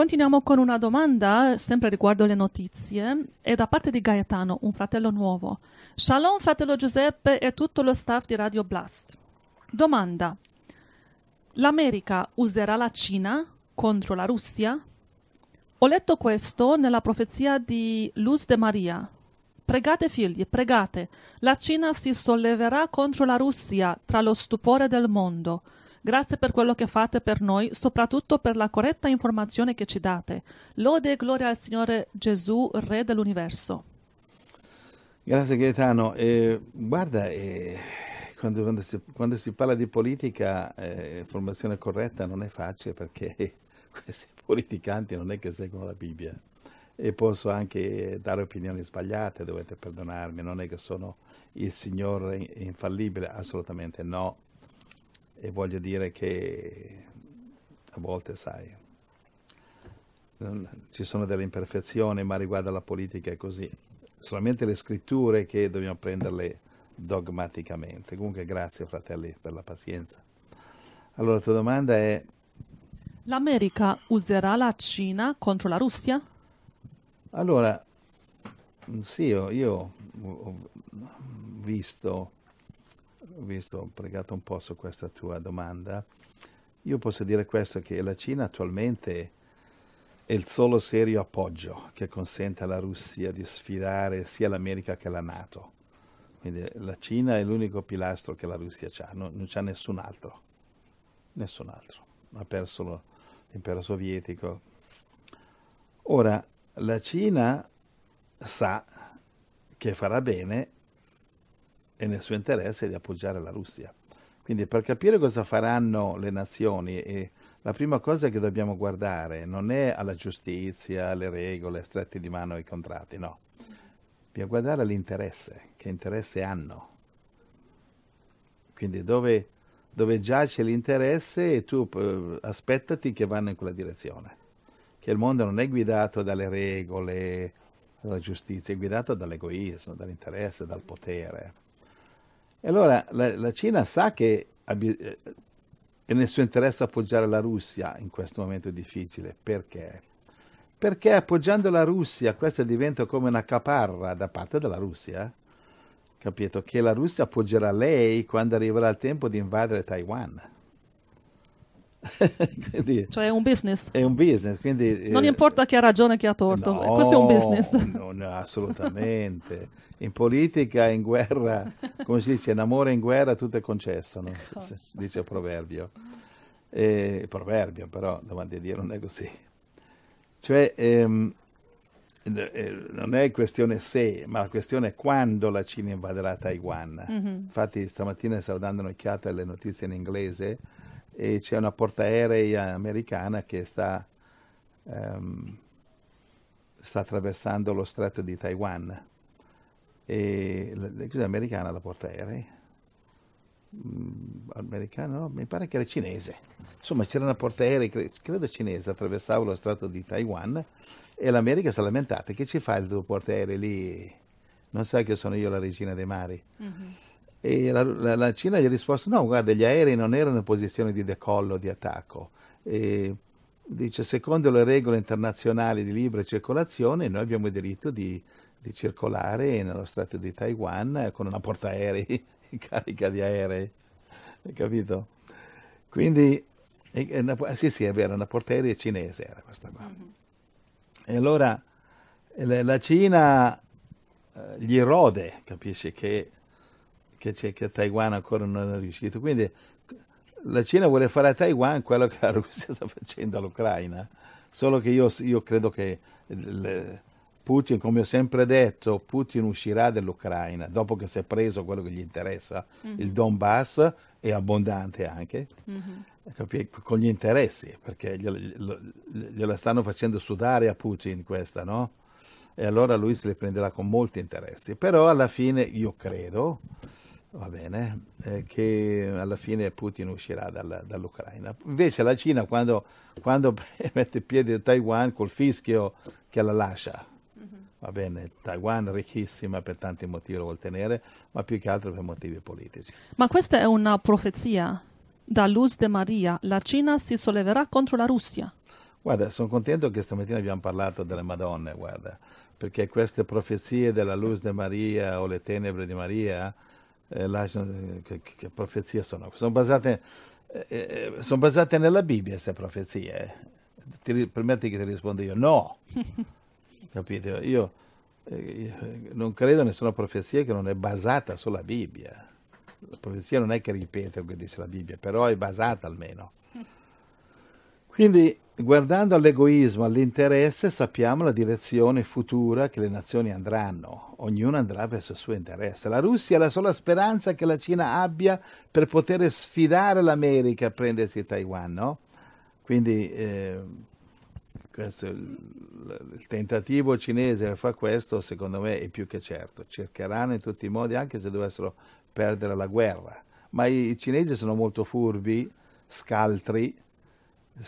Continuiamo con una domanda, sempre riguardo le notizie, è da parte di Gaetano, un fratello nuovo. Shalom, fratello Giuseppe e tutto lo staff di Radio Blast. Domanda. L'America userà la Cina contro la Russia? Ho letto questo nella profezia di Luz de Maria. Pregate figli, pregate. La Cina si solleverà contro la Russia tra lo stupore del mondo. Grazie per quello che fate per noi, soprattutto per la corretta informazione che ci date. Lode e gloria al Signore Gesù, Re dell'universo. Grazie Gaetano. Eh, guarda, eh, quando, quando, si, quando, si, parla di politica, eh, informazione corretta non è facile perché questi politicanti non è che seguono la Bibbia e posso anche dare opinioni sbagliate, dovete perdonarmi, non è che sono il Signore infallibile, assolutamente no e voglio dire che a volte, sai, ci sono delle imperfezioni, ma riguardo alla politica è così. Solamente le scritture che dobbiamo prenderle dogmaticamente. Comunque grazie fratelli per la pazienza. Allora, la tua domanda è... L'America userà la Cina contro la Russia? Allora, sì, io, io ho visto visto, ho pregato un po' su questa tua domanda, io posso dire questo, che la Cina attualmente è il solo serio appoggio che consente alla Russia di sfidare sia l'America che la Nato. Quindi la Cina è l'unico pilastro che la Russia ha, non, non c'ha nessun altro, nessun altro. Ha perso lo, l'impero sovietico. Ora, la Cina sa che farà bene è nel suo interesse di appoggiare la Russia. Quindi per capire cosa faranno le nazioni, la prima cosa che dobbiamo guardare non è alla giustizia, alle regole, stretti di mano ai contratti, no. Bisogna guardare all'interesse, che interesse hanno. Quindi dove, dove giace l'interesse e tu eh, aspettati che vanno in quella direzione. Che il mondo non è guidato dalle regole, dalla giustizia, è guidato dall'egoismo, dall'interesse, dal potere. E allora la, la Cina sa che abbi- eh, è nel suo interesse appoggiare la Russia in questo momento difficile. Perché? Perché appoggiando la Russia, questa diventa come una caparra da parte della Russia, capito? Che la Russia appoggerà lei quando arriverà il tempo di invadere Taiwan. quindi, cioè è un business. È un business, quindi... Non eh, importa chi ha ragione e chi ha torto, no, eh, questo è un business. Non, assolutamente. in politica, in guerra, come si dice, in amore in guerra tutto è concesso, no? si, esatto. dice il proverbio. Eh, proverbio, però davanti a Dio non è così. Cioè, ehm, eh, non è questione se, ma la questione è quando la Cina invaderà Taiwan. Mm-hmm. Infatti stamattina stavo dando un'occhiata alle notizie in inglese e c'è una portaerei americana che sta, um, sta attraversando lo stretto di Taiwan. E cos'è americana la portaerei? Mm, americana? No, mi pare che era cinese. Insomma, c'era una portaerei, credo cinese, attraversava lo stretto di Taiwan e l'America si è lamentata. Che ci fa il tuo portaerei lì? Non sai che sono io la regina dei mari. Mm-hmm e la, la, la, Cina gli ha risposto no, guarda, gli aerei non erano in posizione di decollo, di attacco. E dice, secondo le regole internazionali di libera circolazione, noi abbiamo il diritto di, di circolare nello strato di Taiwan con una portaerei carica di aerei, hai capito? Quindi, una, sì sì è vero, una portaerei cinese era questa qua. Mm-hmm. E allora la Cina eh, gli rode, capisci, che che, che a Taiwan ancora non è riuscito. Quindi la Cina vuole fare a Taiwan quello che la Russia sta facendo all'Ucraina, solo che io, io credo che le, Putin, come ho sempre detto, Putin uscirà dall'Ucraina dopo che si è preso quello che gli interessa, mm-hmm. il Donbass è abbondante anche, mm-hmm. con gli interessi, perché gliela stanno facendo sudare a Putin questa, no? E allora lui se le prenderà con molti interessi, però alla fine io credo va bene, eh, che alla fine Putin uscirà dalla, dall'Ucraina. Invece la Cina quando, quando mette piede a Taiwan col fischio che la lascia, mm-hmm. va bene, Taiwan ricchissima per tanti motivi lo vuole tenere, ma più che altro per motivi politici. Ma questa è una profezia da Luz de Maria, la Cina si solleverà contro la Russia. Guarda, sono contento che stamattina abbiamo parlato delle Madonne, guarda, perché queste profezie della Luz de Maria o le tenebre di Maria eh, eh che, che, profezie sono? Sono basate, eh, eh sono basate nella Bibbia queste profezie. Eh. Ti, permetti che ti rispondo io? No, capito? Io, io non credo a nessuna profezia che non è basata sulla Bibbia. La profezia non è che ripete quello che dice la Bibbia, però è basata almeno. Quindi Guardando all'egoismo, all'interesse, sappiamo la direzione futura che le nazioni andranno, Ognuno andrà verso il suo interesse. La Russia è la sola speranza che la Cina abbia per poter sfidare l'America a prendersi Taiwan, no? Quindi eh, questo, il, il, tentativo cinese che fa questo, secondo me, è più che certo. Cercheranno in tutti i modi, anche se dovessero perdere la guerra. Ma i, i cinesi sono molto furbi, scaltri,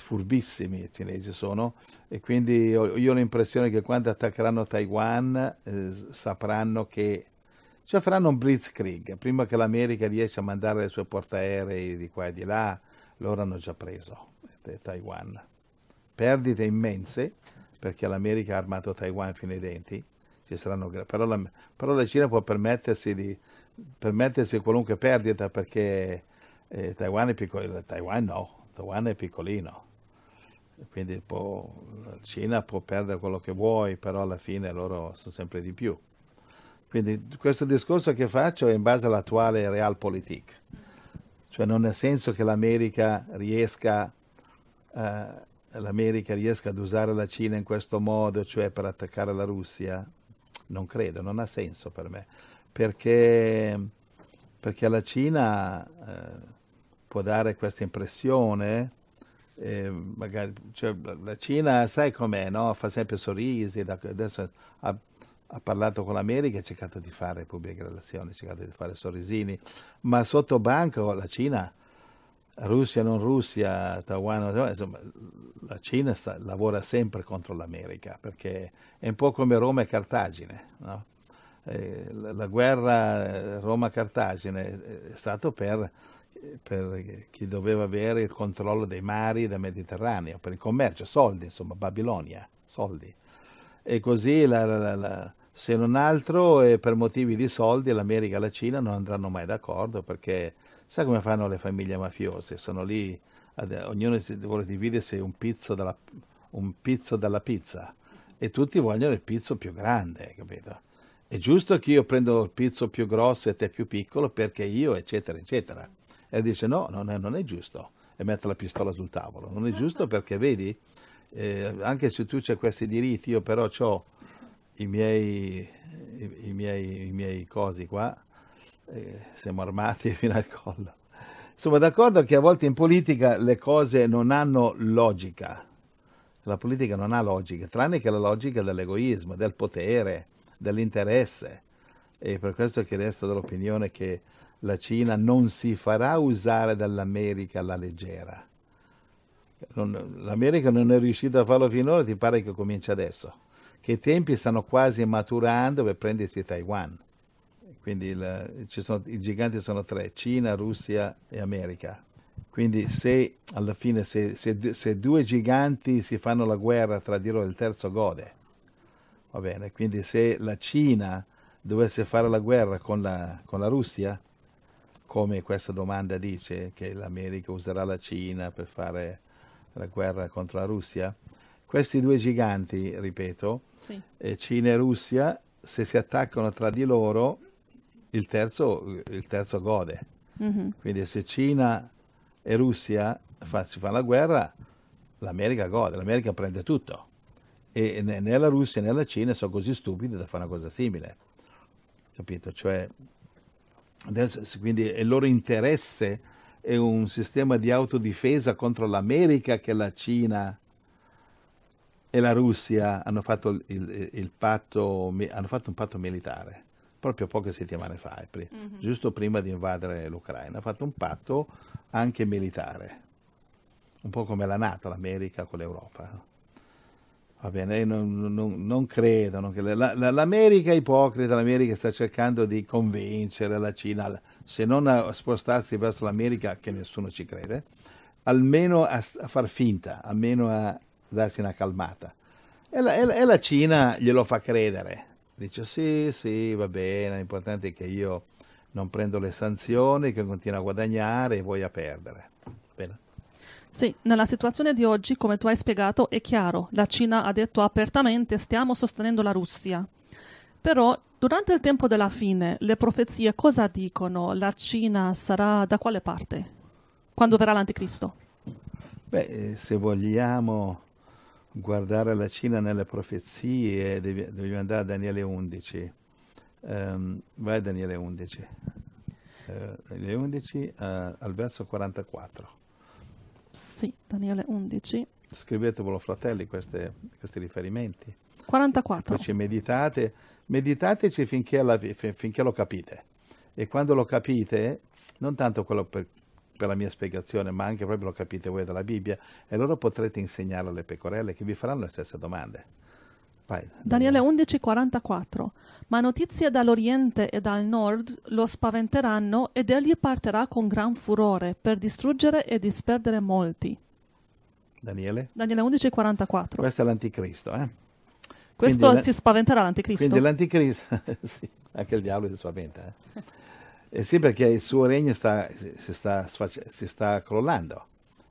furbissimi i cinesi sono e quindi io ho l'impressione che quando attaccheranno Taiwan eh, sapranno che cioè faranno un blitzkrieg prima che l'America riesca a mandare le sue portaerei di qua e di là loro hanno già preso eh, Taiwan perdite immense perché l'America ha armato Taiwan fino ai denti saranno, però, la, però, la, Cina può permettersi, di, permettersi qualunque perdita perché eh, Taiwan è piccolo Taiwan no Taiwan esatto, è piccolino, quindi può, la Cina può perdere quello che vuoi, però alla fine loro sono sempre di più. Quindi questo discorso che faccio è in base all'attuale realpolitik, cioè non ha senso che l'America riesca, eh, l'America riesca ad usare la Cina in questo modo, cioè per attaccare la Russia, non credo, non ha senso per me, perché, perché la Cina... Eh, può dare questa impressione. Eh, magari, cioè, la Cina, sai com'è, no? fa sempre sorrisi, da, adesso ha, ha, parlato con l'America e ha cercato di fare pubbliche relazioni, ha cercato di fare sorrisini, ma sotto banco la Cina, Russia non Russia, Taiwan, insomma, la Cina sta, lavora sempre contro l'America, perché è un po' come Roma e Cartagine, no? eh, la, la guerra eh, Roma-Cartagine eh, è stato per per eh, chi doveva avere il controllo dei mari del Mediterraneo, per il commercio, soldi, insomma, Babilonia, soldi. E così, la, la, la, se non altro, e per motivi di soldi, l'America e la Cina non andranno mai d'accordo perché sai come fanno le famiglie mafiose? Sono lì, ognuno vuole dividersi un pizzo dalla, un pizzo dalla pizza e tutti vogliono il pizzo più grande, capito? È giusto che io prendo il pizzo più grosso e te più piccolo perché io, eccetera, eccetera. E dice no, non è, non è giusto. E mette la pistola sul tavolo. Non è giusto perché vedi, eh, anche se tu c'hai questi diritti, io però ho i miei, i, i, miei, i miei cosi qua, eh, siamo armati fino al collo. Insomma, d'accordo che a volte in politica le cose non hanno logica. La politica non ha logica, tranne che la logica dell'egoismo, del potere, dell'interesse e per questo che resto dell'opinione che la Cina non si farà usare dall'America alla leggera. Non, L'America non è riuscita a farlo finora, ti pare che cominci adesso, che i tempi stanno quasi maturando per prendersi Taiwan. Quindi il, sono, i giganti sono tre, Cina, Russia e America. Quindi se alla fine se, se, se due giganti si fanno la guerra tra di loro il terzo gode, va bene, quindi se la Cina dovesse fare la guerra con la, con la Russia, come questa domanda dice che l'America userà la Cina per fare la guerra contro la Russia, questi due giganti, ripeto, sì. Eh, Cina e Russia, se si attaccano tra di loro, il terzo, il terzo gode. Mm-hmm. Quindi se Cina e Russia fa, si fanno la guerra, l'America gode, l'America prende tutto. E né la Russia né la Cina sono così stupidi da fare una cosa simile capito? Cioè, adesso, quindi il loro interesse è un sistema di autodifesa contro l'America che la Cina e la Russia hanno fatto, il, il, il patto, hanno fatto un patto militare proprio poche settimane fa, mm-hmm. giusto prima di invadere l'Ucraina, ha fatto un patto anche militare, un po' come la Nato, l'America con l'Europa. Va bene, eh, non, non, non credono che la, la, l'America è ipocrita, l'America sta cercando di convincere la Cina, se non a spostarsi verso l'America, che nessuno ci crede, almeno a, a far finta, almeno a darsi una calmata. E la, e, e la, Cina glielo fa credere. Dice sì, sì, va bene, l'importante è che io non prendo le sanzioni, che continuo a guadagnare e voi a perdere. Sì, nella situazione di oggi, come tu hai spiegato, è chiaro, la Cina ha detto apertamente stiamo sostenendo la Russia. Però durante il tempo della fine le profezie cosa dicono? La Cina sarà da quale parte? Quando verrà l'anticristo? Beh, eh, se vogliamo guardare la Cina nelle profezie, dobbiamo andare a Daniele 11. Um, ehm, vai a Daniele 11. Uh, eh, Daniele 11 uh, eh, al verso 44. Sì, Daniele 11. Scrivetevelo, fratelli, queste, questi riferimenti. 44. Poi ci meditate, meditateci finché, la, finché, lo capite. E quando lo capite, non tanto quello per, per, la mia spiegazione, ma anche proprio lo capite voi dalla Bibbia, e allora potrete insegnare alle pecorelle che vi faranno le stesse domande. Vai, Daniele 11:44. Ma notizie dall'Oriente e dal Nord lo spaventeranno ed egli partirà con gran furore per distruggere e disperdere molti. Daniele? Daniele 11:44. Questo è l'anticristo, eh? Questo quindi, si spaventerà l'anticristo. Quindi l'anticristo, sì, anche il diavolo si spaventa. Eh? eh sì, perché il suo regno sta, si, sta, si sta crollando.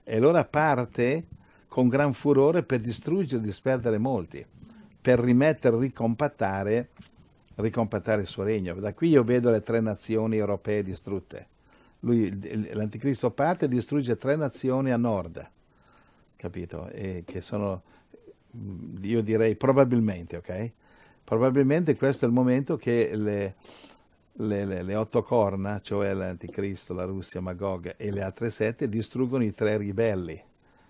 E allora parte con gran furore per distruggere e disperdere molti per rimettere, ricompattare, ricompattare il suo regno. Da qui io vedo le tre nazioni europee distrutte. Lui, l'anticristo parte e distrugge tre nazioni a nord, capito? E che sono, mm, io direi probabilmente, ok? Probabilmente questo è il momento che le, le, le, le otto corna, cioè l'anticristo, la Russia, Magog e le altre sette, distruggono i tre ribelli.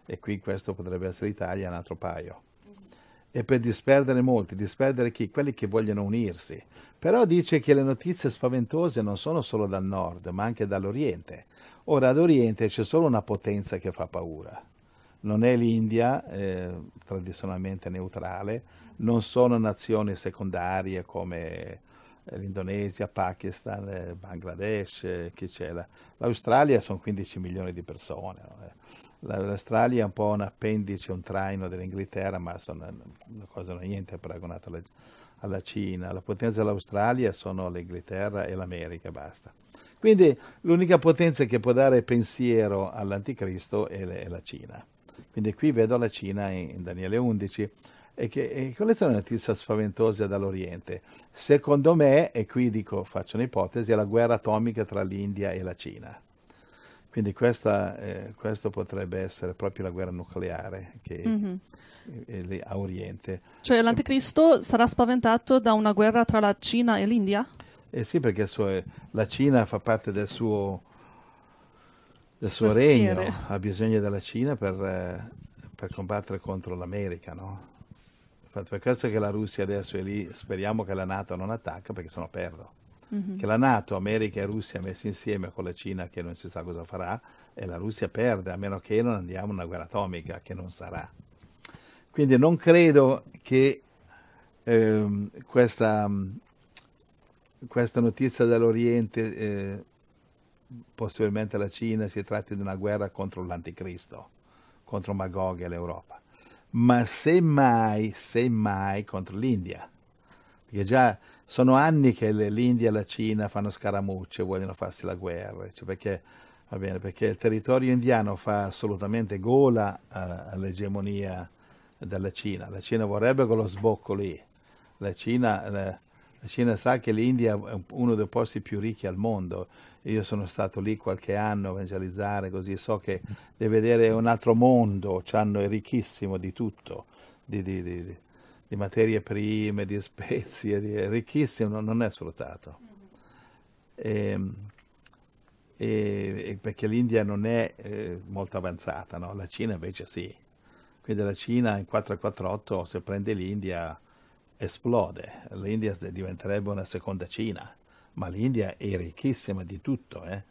E qui questo potrebbe essere l'Italia, un altro paio e per disperdere molti, disperdere chi? Quelli che vogliono unirsi. Però dice che le notizie spaventose non sono solo dal nord, ma anche dall'Oriente. Ora ad Oriente c'è solo una potenza che fa paura. Non è l'India, eh, tradizionalmente neutrale, non sono nazioni secondarie come eh, l'Indonesia, Pakistan, eh, Bangladesh, eh, chi c'è? L'Australia sono 15 milioni di persone. No? L'Australia è un po' un appendice, un traino dell'Inghilterra, ma sono una cosa non niente paragonata alla, alla Cina. La potenza dell'Australia sono l'Inghilterra e l'America, basta. Quindi l'unica potenza che può dare pensiero all'anticristo è, è la Cina. Quindi qui vedo la Cina in, in Daniele 11 e che e quelle sono notizie spaventose dall'Oriente. Secondo me, e qui dico, faccio un'ipotesi, è la guerra atomica tra l'India e la Cina. Quindi questa, eh, questa potrebbe essere proprio la guerra nucleare che mm-hmm. è, è a Oriente. Cioè l'anticristo sarà spaventato da una guerra tra la Cina e l'India? Eh sì, perché so, eh, la Cina fa parte del suo, del suo regno, ha bisogno della Cina per, eh, per combattere contro l'America, no? Per questo che la Russia adesso è lì, speriamo che la Nato non attacca perché sennò perdo mm-hmm. che la Nato, America e Russia messi insieme con la Cina che non si sa cosa farà e la Russia perde, a meno che non andiamo a una guerra atomica che non sarà. Quindi non credo che eh, questa, questa, notizia dall'Oriente, eh, possibilmente la Cina, si tratti di una guerra contro l'anticristo, contro Magog e l'Europa ma semmai, semmai contro l'India. Perché già sono anni che l'India e la Cina fanno scaramucce, vogliono farsi la guerra, cioè perché, bene, perché, il territorio indiano fa assolutamente gola eh, all'egemonia della Cina. La Cina vorrebbe quello sbocco lì. La Cina, la, la Cina sa che l'India è uno dei posti più ricchi al mondo. Io sono stato lì qualche anno a evangelizzare, così so che deve vedere un altro mondo, hanno, è ricchissimo di tutto. Di, di, di, di materie prime, di spezie, di, è ricchissimo, non è sfruttato. Ehm, e, e, perché l'India non è eh, molto avanzata, no? la Cina invece sì. Quindi la Cina in 448 se prende l'India esplode, l'India diventerebbe una seconda Cina, ma l'India è ricchissima di tutto, eh?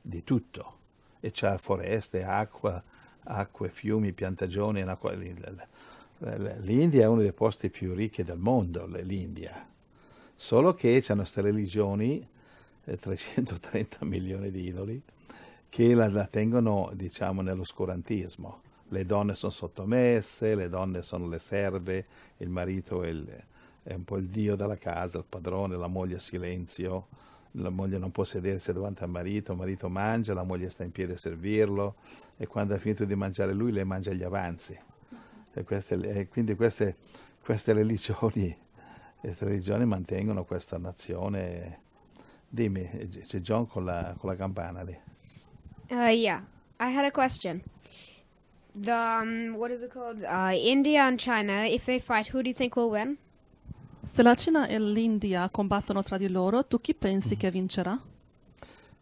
di tutto, e c'ha foreste, acqua, acque, fiumi, piantagioni, eh, L'India è uno dei posti più ricchi del mondo, l'India, solo che c'è queste religioni, 330 eh, milioni di idoli, che la, la tengono diciamo, nell'oscurantismo. Le donne sono sottomesse, le donne sono le serve, il marito è, il, è un po' il dio della casa, il padrone, la moglie è silenzio, la moglie non può sedersi davanti al marito, il marito mangia, la moglie sta in piedi a servirlo e quando ha finito di mangiare lui le mangia gli avanzi. E queste, e quindi queste, queste, religioni, queste, religioni, mantengono questa nazione. Dimmi, eh, c'è John con la, con la campana lì. Uh, yeah, I had a question. The, um, what is it called? Uh, India and China, if they fight, who do you think will win? Se la Cina e l'India combattono tra di loro, tu chi pensi mm. che vincerà?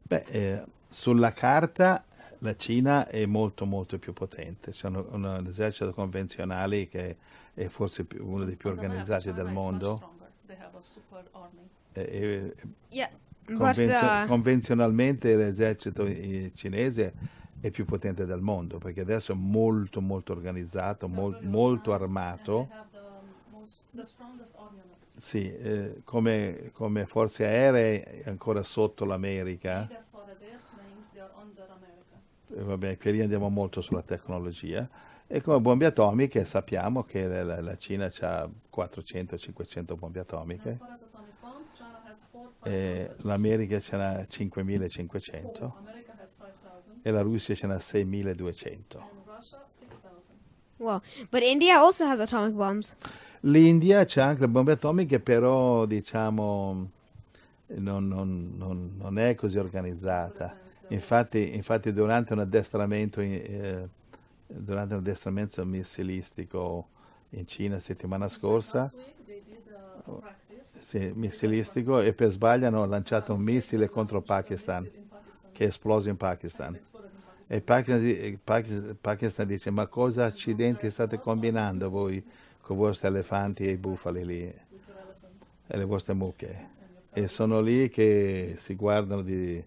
Beh, eh, sulla carta la Cina è molto molto più potente, c'è un, un esercito convenzionale che è forse più, uno dei più organizzati del mondo. convenzionalmente l'esercito eh, cinese è più potente del mondo perché adesso è molto molto organizzato, mol- molto armato. Sì, eh, come, come forze aeree ancora sotto l'America. Eh, va bene, che lì andiamo molto sulla tecnologia, e come bombe atomiche sappiamo che la, la Cina ha 400-500 bombe atomiche, eh, l'America ce n'ha 5500 e la Russia ce n'ha 6200. Wow, but India also has atomic bombs. L'India c'ha anche le bombe atomiche, però diciamo non, non, non, non è così organizzata. Infatti, infatti durante, un eh, durante un addestramento, missilistico in Cina settimana scorsa, oh, sì, missilistico e per sbaglio hanno lanciato un ah, missile contro il Pakistan che è esploso in Pakistan. E Pakistan, Pakistan dice ma cosa accidenti state combinando voi con i vostri elefanti e i bufali lì e le vostre mucche? E sono lì che si guardano di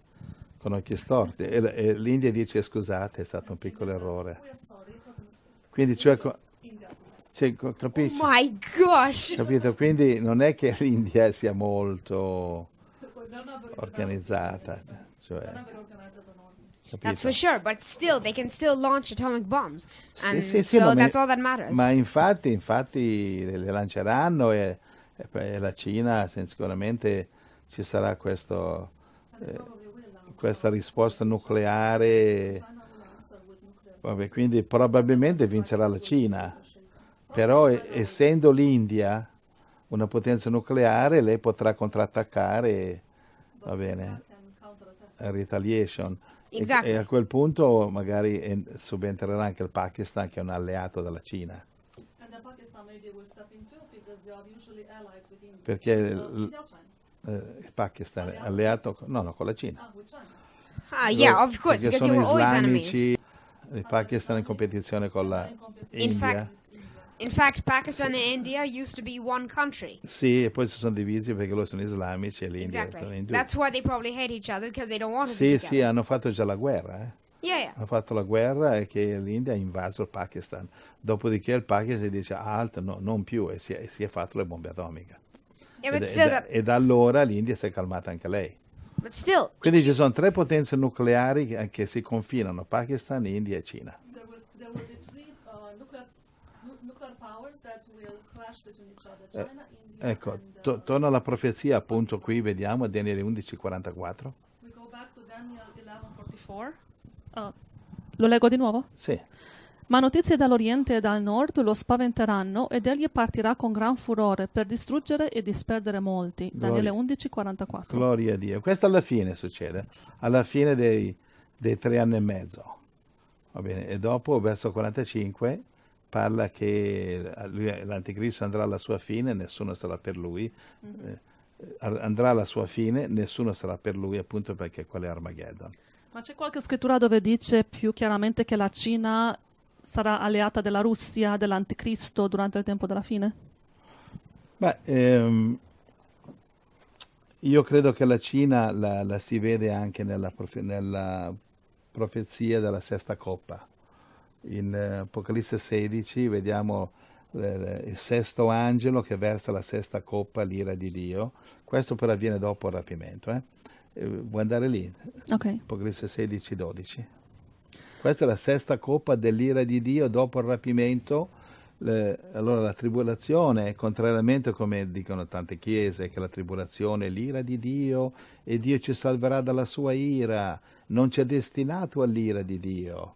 con occhi storti. E, e l'India dice scusate, è stato un piccolo errore. Quindi cioè, cioè, capisci? Oh my gosh! Capito? Quindi non è che l'India sia molto organizzata. Cioè, cioè That's for sure, but still they can still launch atomic bombs. And sì, sì, sì, so that's all that matters. Ma infatti, infatti le, le lanceranno e, e, la Cina sicuramente ci sarà questo eh, questa risposta nucleare. Vabbè, quindi probabilmente vincerà la Cina, però essendo l'India una potenza nucleare, lei potrà contrattaccare, va bene, retaliation. Esatto. E, e a quel punto magari eh, subentrerà anche il Pakistan che è un alleato della Cina. Perché uh, il Pakistan è alleato con, no, no, con la Cina. Ah, ah yeah, of course, perché because sono they islamici, il Pakistan è in competizione con la in India. Fact, in Pakistan sì. and India used to be one country. Sì, e poi si sono divisi perché loro sono islamici e l'India exactly. sono indù. That's why they probably hate each other because they don't want to Sì, sì, hanno fatto già la guerra, eh. Yeah, yeah. Hanno fatto la guerra e che l'India ha invaso il Pakistan. Dopodiché il Pakistan dice alto, no, non più, e si è, e si è fatto le bombe atomiche. Yeah, e, e, da, e da allora l'India si è calmata anche lei. Still, Quindi ci sono tre potenze nucleari che, eh, che si confinano, Pakistan, India e Cina. ecco, and, to, uh, torno alla profezia, appunto qui vediamo Daniele 11:44. Daniel 11, uh, lo leggo di nuovo? Sì. Ma notizie dall'Oriente e dal Nord lo spaventeranno ed egli partirà con gran furore per distruggere e disperdere molti. Daniele 11:44. Gloria a Dio. Questo alla fine succede, alla fine dei, dei tre anni e mezzo. Va bene, e dopo, verso 45, parla che lui, l'anticristo andrà alla sua fine, nessuno sarà per lui. Mm-hmm. Eh, andrà alla sua fine, nessuno sarà per lui, appunto perché quello è Armageddon. Ma c'è qualche scrittura dove dice più chiaramente che la Cina sarà alleata della Russia, dell'anticristo durante il tempo della fine? Beh, ehm, io credo che la Cina la, la si vede anche nella, profe- nella, profezia della sesta coppa. In eh, Apocalisse 16 vediamo eh, il sesto angelo che versa la sesta coppa, l'ira di Dio. Questo però avviene dopo il rapimento. Eh? Eh, vuoi andare lì? Ok. Apocalisse 16, 12. Questa è la sesta coppa dell'ira di Dio dopo il rapimento. Le, allora la tribolazione, contrariamente come dicono tante chiese, che la tribolazione è l'ira di Dio e Dio ci salverà dalla sua ira, non ci ha destinato all'ira di Dio.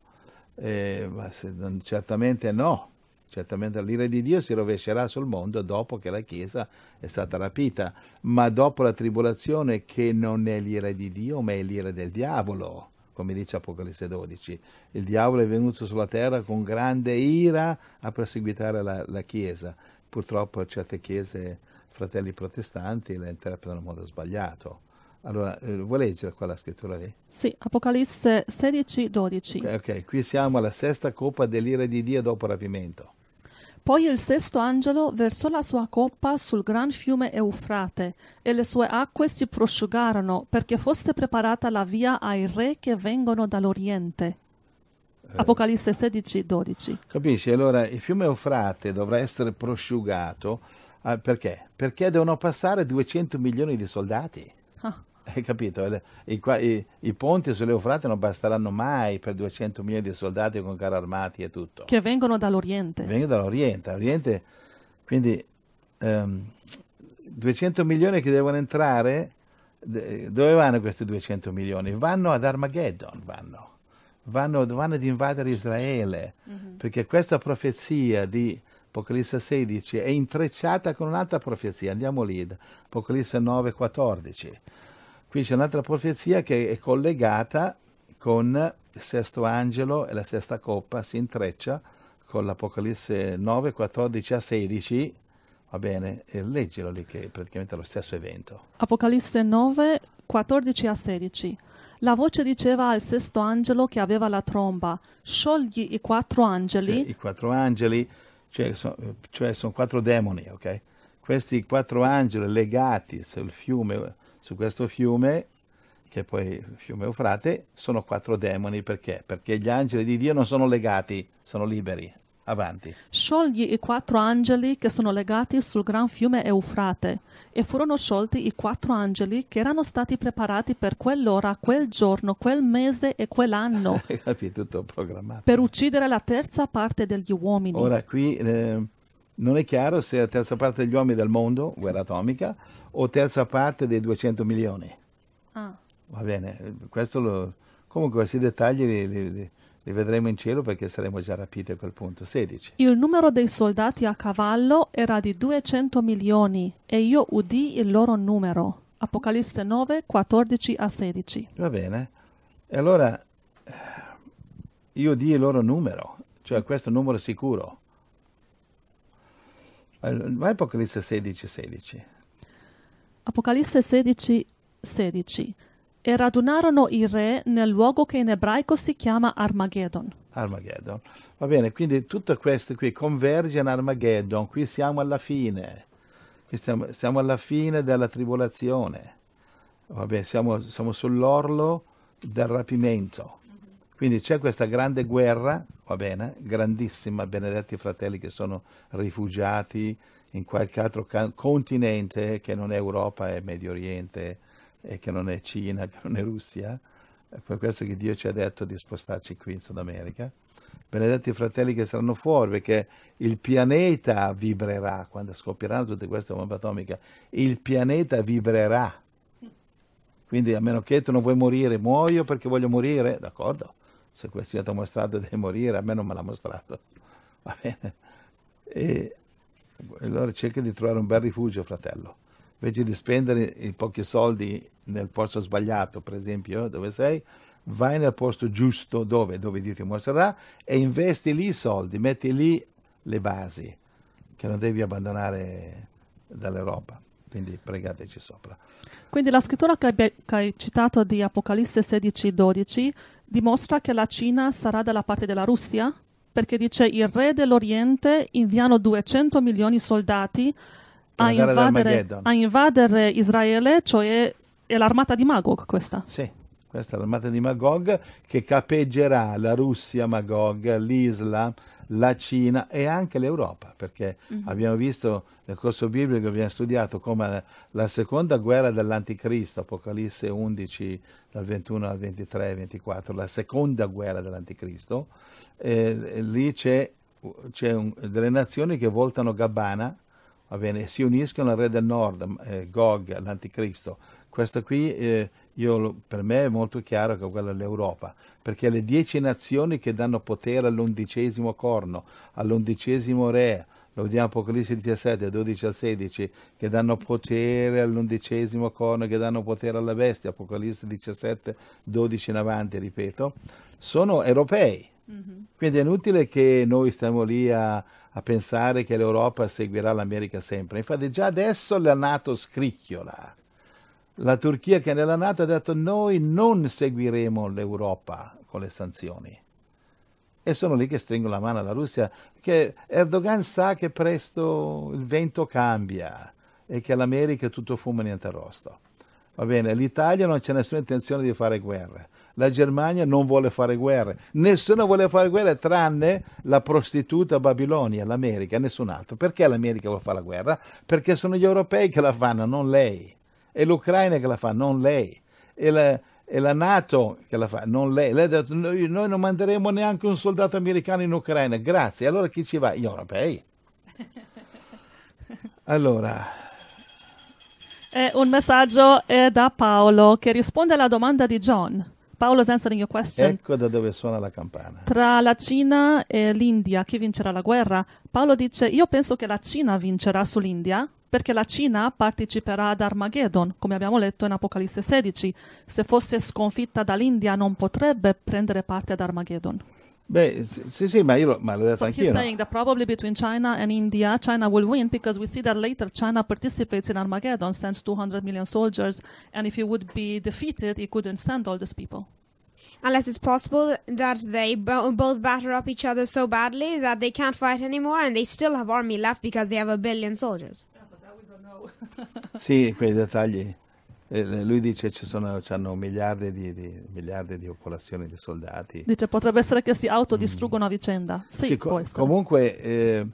Eh, se, non, certamente no, certamente l'ira di Dio si rovescerà sul mondo dopo che la Chiesa è stata rapita, ma dopo la tribolazione che non è l'ira di Dio ma è l'ira del diavolo come dice Apocalisse 12, il diavolo è venuto sulla terra con grande ira a perseguitare la, la Chiesa. Purtroppo certe chiese, fratelli protestanti, la interpretano in modo sbagliato. Allora, eh, vuoi leggere quella scrittura lì? Sì, Apocalisse 16, 12. Ok, qui siamo alla sesta coppa dell'ira di Dio dopo il rapimento. Poi il sesto angelo versò la sua coppa sul gran fiume Eufrate, e le sue acque si prosciugarono perché fosse preparata la via ai re che vengono dall'Oriente. Eh. Apocalisse 16, 12. Capisci? Allora il fiume Eufrate dovrà essere prosciugato eh, perché? Perché devono passare 200 milioni di soldati. Hai capito? Eh, I, i, i ponti sull'Eufrate non basteranno mai per 200 milioni di soldati con carri armati e tutto. Che vengono dall'Oriente. Vengono dall'Oriente. Oriente, quindi um, ehm, 200 milioni che devono entrare, dove vanno questi 200 milioni? Vanno ad Armageddon, vanno. Vanno, vanno ad invadere Israele, mm-hmm. perché questa profezia di Apocalisse 16 è intrecciata con un'altra profezia, andiamo lì, Apocalisse 9, 14 Qui c'è un'altra profezia che è collegata con il sesto angelo e la sesta coppa, si intreccia con l'Apocalisse 9, 14 a 16. Va bene, eh, leggilo lì che è praticamente lo stesso evento. Apocalisse 9, 14 a 16. La voce diceva al sesto angelo che aveva la tromba, sciogli i quattro angeli. Cioè, I quattro angeli, cioè sono, cioè sono quattro demoni, ok? Questi quattro angeli legati sul fiume su questo fiume, che poi è il fiume Eufrate, sono quattro demoni perché? Perché gli angeli di Dio non sono legati, sono liberi. Avanti. Sciogli i quattro angeli che sono legati sul gran fiume Eufrate e furono sciolti i quattro angeli che erano stati preparati per quell'ora, quel giorno, quel mese e quell'anno. Capito, tutto programmato. Per uccidere la terza parte degli uomini. Ora qui eh, non è chiaro se è la terza parte degli uomini del mondo, guerra atomica, o terza parte dei 200 milioni. Ah. Va bene, lo, comunque questi dettagli li, li, li, li, vedremo in cielo perché saremo già rapiti a quel punto. 16. Il numero dei soldati a cavallo era di 200 milioni e io udì il loro numero. Apocalisse 9, 14 a 16. Va bene. E allora eh, io udì il loro numero, cioè questo numero sicuro. Eh, vai Apocalisse 16, 16. Apocalisse 16, 16. E radunarono i re nel luogo che in ebraico si chiama Armageddon. Armageddon. Va bene, quindi tutto questo qui converge in Armageddon. Qui siamo alla fine. Stiamo, siamo, alla fine della tribolazione. Va bene, siamo, siamo sull'orlo del rapimento. Quindi c'è questa grande guerra, va bene, grandissima, benedetti fratelli che sono rifugiati in qualche altro continente che non è Europa, è Medio Oriente, e che non è Cina, che non è Russia, è per questo che Dio ci ha detto di spostarci qui in Sud America. Benedetti fratelli che saranno fuori, perché il pianeta vibrerà quando scoppieranno tutte queste bombe atomiche. Il pianeta vibrerà. Quindi, a meno che tu non vuoi morire, muoio perché voglio morire, d'accordo? se questo gli ha mostrato di morire, a me non me l'ha mostrato. Va bene? E allora cerca di trovare un bel rifugio, fratello. Invece di spendere i pochi soldi nel posto sbagliato, per esempio, dove sei, vai nel posto giusto dove, dove Dio ti mostrerà e investi lì i soldi, metti lì le basi che non devi abbandonare dall'Europa. Quindi pregateci sopra. Quindi la scrittura che hai citato di Apocalisse 16, 12 dimostra che la Cina sarà dalla parte della Russia, perché dice il re dell'Oriente inviano 200 milioni di soldati a invadere, a invadere, Israele, cioè è l'armata di Magog questa. Sì, questa è l'armata di Magog che capeggerà la Russia Magog, l'Islam, la Cina e anche l'Europa, perché mm-hmm. abbiamo visto nel corso biblico, abbiamo studiato come la seconda guerra dell'Anticristo, Apocalisse 11 dal 21 al 23 24, la seconda guerra dell'Anticristo, eh, lì c'è, c'è un, delle nazioni che voltano Gabbana, va bene, si uniscono al re del nord, eh, Gog, l'Anticristo. Questo qui eh, io, per me è molto chiaro che quella è l'Europa, perché le dieci nazioni che danno potere all'undicesimo corno, all'undicesimo re, lo vediamo Apocalisse 17, 12 al 16, che danno potere all'undicesimo corno, che danno potere alla bestia, Apocalisse 17, 12 in avanti, ripeto, sono europei. Mm-hmm. Quindi è inutile che noi stiamo lì a, a pensare che l'Europa seguirà l'America sempre. Infatti già adesso la Nato scricchiola la Turchia che è nella Nato ha detto noi non seguiremo l'Europa con le sanzioni. E sono lì che stringono la mano alla Russia, che Erdogan sa che presto il vento cambia e che l'America è tutto fumo e niente arrosto. Va bene, l'Italia non c'è nessuna intenzione di fare guerra, la Germania non vuole fare guerra, nessuno vuole fare guerra tranne la prostituta Babilonia, l'America, nessun altro. Perché l'America vuole fare la guerra? Perché sono gli europei che la fanno, non lei è l'Ucraina che la fa, non lei, è la, è la Nato che la fa, non lei. Lei ha detto noi, noi non manderemo neanche un soldato americano in Ucraina, grazie. Allora chi ci va? Gli europei. Allora, eh, un messaggio è eh, da Paolo che risponde alla domanda di John. Paolo is answering your question. Ecco da dove suona la campana. Tra la Cina e l'India, chi vincerà la guerra? Paolo dice: Io penso che la Cina vincerà sull'India perché la Cina parteciperà ad Armageddon, come abbiamo letto in Apocalisse 16. Se fosse sconfitta dall'India non potrebbe prendere parte ad Armageddon. Beh, sì, sì, ma io ma l'ho detto so anch'io. He's no? saying that probably between China and India, China will win because we see that later China participates in Armageddon, sends 200 million soldiers, and if he would be defeated, he couldn't send all these people. Unless it's possible that they bo- both batter up each other so badly that they can't fight anymore and they still have army left because they have a billion soldiers. wow. sì, quei dettagli. Eh, lui dice che ci sono miliardi di, di, miliardi di popolazioni di soldati. Dice potrebbe essere che si autodistruggono mm. a vicenda. Sì, sì co- comunque eh,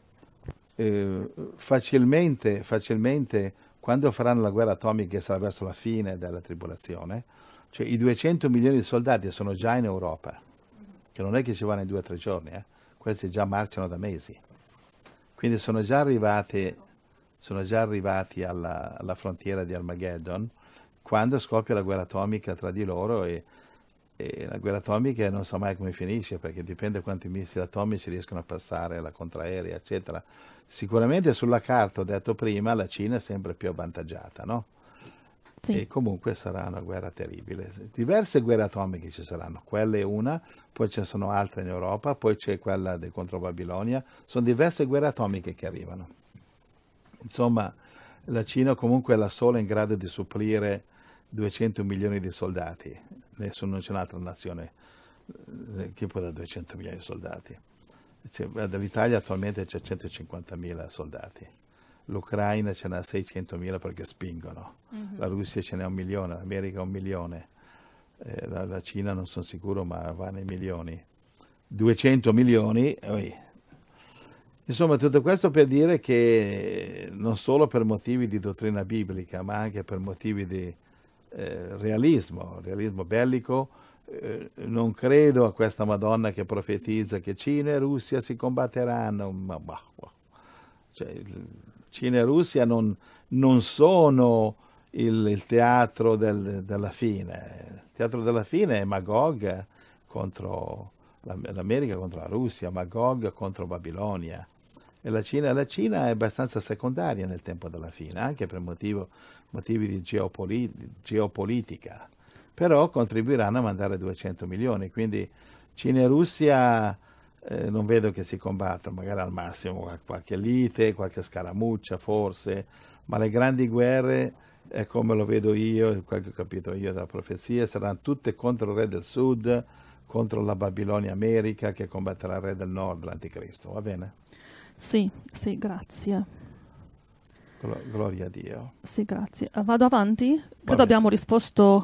eh, facilmente, facilmente quando faranno la guerra atomica che sarà verso la fine della tribolazione, cioè i 200 milioni di soldati sono già in Europa, che non è che ci vanno in due o tre giorni, eh. questi già marciano da mesi. Quindi sono già arrivati sono già arrivati alla, alla frontiera di Armageddon quando scoppia la guerra atomica tra di loro e, e la guerra atomica non sa so mai come finisce perché dipende quanti missili atomici riescono a passare, la contraerea, eccetera. Sicuramente sulla carta, ho detto prima, la Cina è sempre più avvantaggiata, no? Sì. E comunque sarà una guerra terribile. Diverse guerre atomiche ci saranno, quella è una, poi ce ne sono altre in Europa, poi c'è quella contro Babilonia, sono diverse guerre atomiche che arrivano. Insomma, la Cina comunque è la sola in grado di supplire 200 milioni di soldati, Adesso non c'è un'altra nazione eh, che può dare 200 milioni di soldati. Cioè, Dall'Italia attualmente c'è 150 mila soldati, l'Ucraina ce n'ha 600 mila perché spingono, mm-hmm. la Russia ce n'è un milione, l'America un milione, eh, la, la, Cina non sono sicuro ma va nei milioni. 200 milioni, oi, Insomma, tutto questo per dire che non solo per motivi di dottrina biblica, ma anche per motivi di eh, realismo, realismo bellico, eh, non credo a questa Madonna che profetizza che Cina e Russia si combatteranno, ma bah, bah. Cioè, Cina e Russia non, non sono il, il teatro del, della fine. Il teatro della fine è Magog contro l'America contro la Russia, Magog contro Babilonia la Cina. La Cina è abbastanza secondaria nel tempo della fine, anche per motivo, motivi di geopolit- geopolitica, però contribuiranno a mandare 200 milioni, quindi Cina e Russia eh, non vedo che si combattano, magari al massimo qualche lite, qualche scaramuccia forse, ma le grandi guerre, eh, come lo vedo io, quel che ho capito io dalla profezia, saranno tutte contro il re del sud, contro la Babilonia America che combatterà il re del nord, l'anticristo, va bene? Sì, sì, grazie. Gloria a Dio. Sì, grazie. Vado avanti? Credo abbiamo risposto